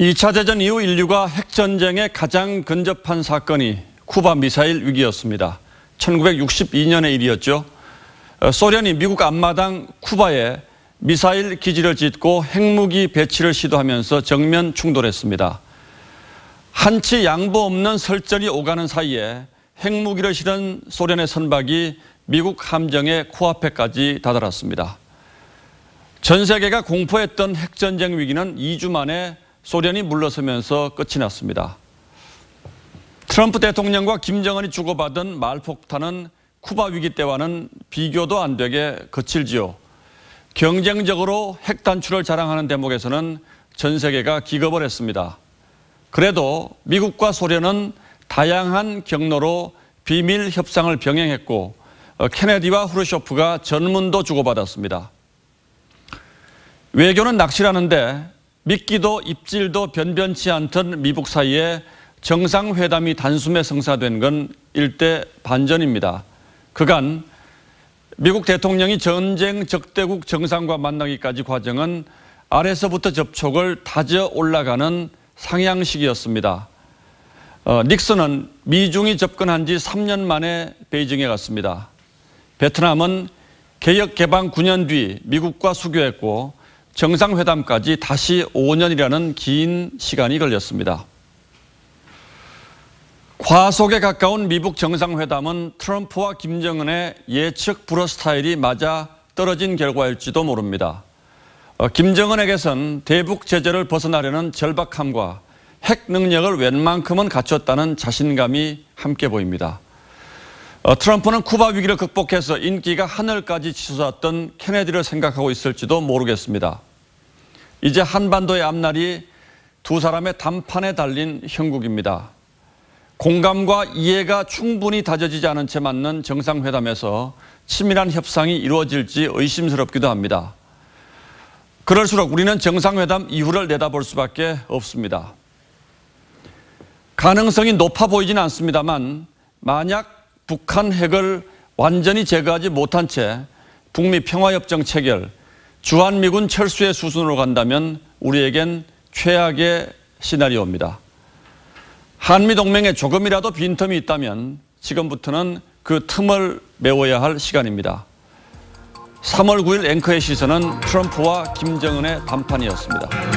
2차 대전 이후 인류가 핵전쟁에 가장 근접한 사건이 쿠바 미사일 위기였습니다. 1962년의 일이었죠. 어, 소련이 미국 앞마당 쿠바에 미사일 기지를 짓고 핵무기 배치를 시도하면서 정면 충돌했습니다. 한치 양보 없는 설전이 오가는 사이에 핵무기를 실은 소련의 선박이 미국 함정의 코앞에까지 다다랐습니다. 전 세계가 공포했던 핵전쟁 위기는 2주 만에 소련이 물러서면서 끝이 났습니다. 트럼프 대통령과 김정은이 주고받은 말폭탄은 쿠바 위기 때와는 비교도 안 되게 거칠지요. 경쟁적으로 핵 단추를 자랑하는 대목에서는 전 세계가 기겁을 했습니다. 그래도 미국과 소련은 다양한 경로로 비밀 협상을 병행했고 어, 케네디와 후르쇼프가 전문도 주고받았습니다. 외교는 낚시라는데 믿기도 입질도 변변치 않던 미북 사이에 정상회담이 단숨에 성사된 건 일대 반전입니다. 그간 미국 대통령이 전쟁 적대국 정상과 만나기까지 과정은 아래서부터 접촉을 다져 올라가는 상향식이었습니다. 어, 닉슨은 미중이 접근한 지 3년 만에 베이징에 갔습니다. 베트남은 개혁 개방 9년 뒤 미국과 수교했고 정상회담까지 다시 5년이라는 긴 시간이 걸렸습니다. 과속에 가까운 미북 정상회담은 트럼프와 김정은의 예측 불허 스타일이 맞아 떨어진 결과일지도 모릅니다. 어, 김정은에게선 대북 제재를 벗어나려는 절박함과 핵 능력을 웬만큼은 갖췄다는 자신감이 함께 보입니다. 어, 트럼프는 쿠바 위기를 극복해서 인기가 하늘까지 치솟았던 케네디를 생각하고 있을지도 모르겠습니다. 이제 한반도의 앞날이 두 사람의 단판에 달린 형국입니다. 공감과 이해가 충분히 다져지지 않은 채 맞는 정상회담에서 치밀한 협상이 이루어질지 의심스럽기도 합니다. 그럴수록 우리는 정상회담 이후를 내다볼 수밖에 없습니다. 가능성이 높아 보이진 않습니다만 만약 북한 핵을 완전히 제거하지 못한 채 북미 평화협정 체결, 주한미군 철수의 수순으로 간다면 우리에겐 최악의 시나리오입니다. 한미동맹에 조금이라도 빈틈이 있다면 지금부터는 그 틈을 메워야 할 시간입니다. 3월 9일 앵커의 시선은 트럼프와 김정은의 담판이었습니다.